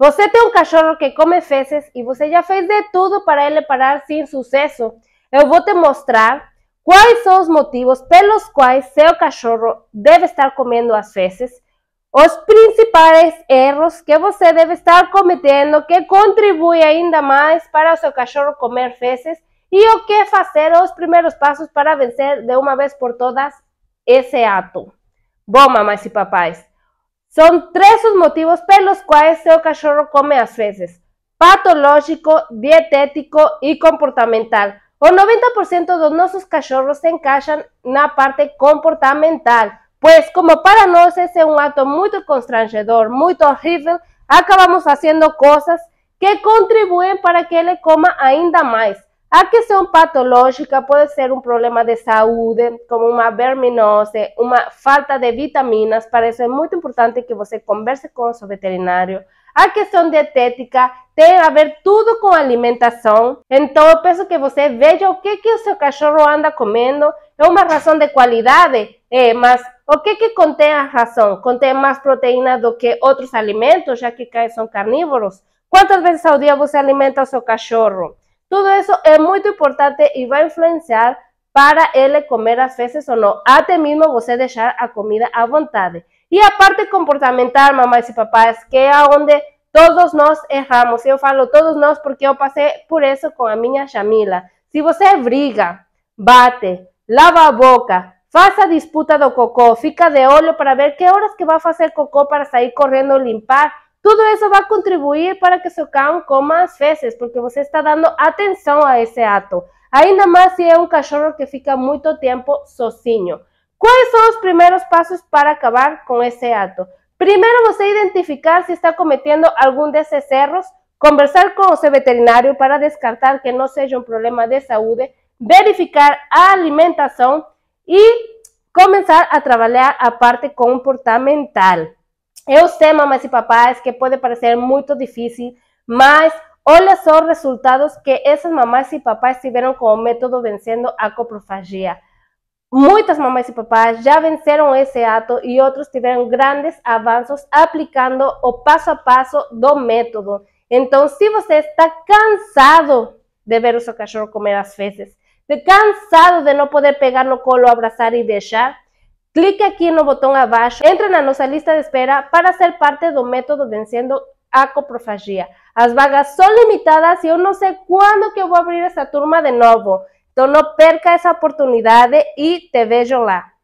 Você tem um cachorro que come fezes y você ya fez de todo para ele parar sin suceso. Eu vou te mostrar cuáles son los motivos los cuales seu cachorro debe estar comiendo as fezes, os principais erros que você debe estar cometiendo que contribuyen ainda más para que seu cachorro comer fezes Y o que hacer los primeiros pasos para vencer de una vez por todas ese ato. Bom, mamás y papás. Son tres sus motivos por los cuales su cachorro come a veces, Patológico, dietético y comportamental. O 90% de nuestros cachorros se en la parte comportamental, pues como para nosotros es un acto muy constrangedor, muy horrible, acabamos haciendo cosas que contribuyen para que él coma ainda más. A questão patológica pode ser um problema de saúde, como uma verminose, uma falta de vitaminas, para isso é muito importante que você converse com o seu veterinário. A questão dietética tem a ver tudo com alimentação, então eu peço que você veja o que, que o seu cachorro anda comendo. É uma razão de qualidade, é, eh, mas o que, que contém a razão Contém mais proteína do que outros alimentos, já que são carnívoros? Quantas vezes ao dia você alimenta o seu cachorro? Todo eso es muy importante y va a influenciar para él comer a veces o no. até mismo você dejar a comida a vontade. Y aparte parte comportamental, y y papás, que es donde todos nos erramos. yo falo todos nos porque yo pasé por eso con a minha Chamila. Si você briga, bate, lava a boca, faça a disputa do cocó, fica de olho para ver qué horas que va a hacer cocó para sair corriendo limpar todo eso va a contribuir para que se cão coma más porque usted está dando atención a ese ato. Ainda más si es un cachorro que fica mucho tiempo sozinho. ¿Cuáles son los primeros pasos para acabar con ese acto? Primero, usted identificar si está cometendo de esos erros, conversar con su veterinario para descartar que no sea un problema de salud, verificar la alimentación y comenzar a trabajar a parte comportamental. Eu sei, mamás y papás, que puede parecer muy difícil, más, olha só los resultados que esas mamás y papás tiveram con el método venciendo a Coprofagia. Muchas mamás y papás ya venceram ese acto y otros tuvieron grandes avances aplicando o paso a paso do método. Entonces, si usted está cansado de ver a su cachorro comer las feces, de cansado de no poder pegar no colo, abrazar y dejar Clique en el botón abajo, entra en nuestra lista de espera para ser parte del método venciendo a Las Las vagas son limitadas y yo no sé cuándo que voy a abrir esta turma de nuevo. Entonces no perca esa oportunidad y te veo lá.